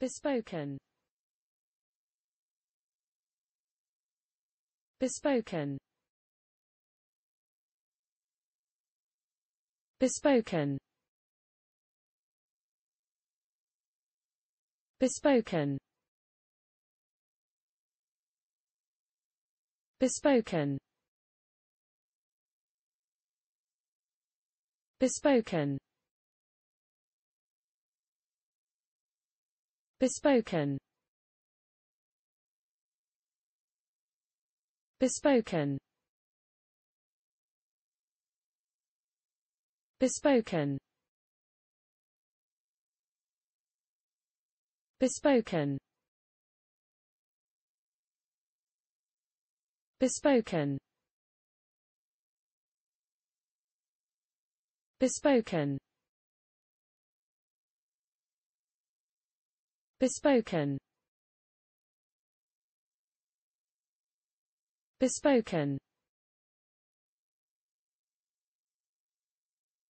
Bespoken. Bespoken. Bespoken. Bespoken. Bespoken. Bespoken. Bespoken Bespoken Bespoken Bespoken Bespoken Bespoken Bespoken Bespoken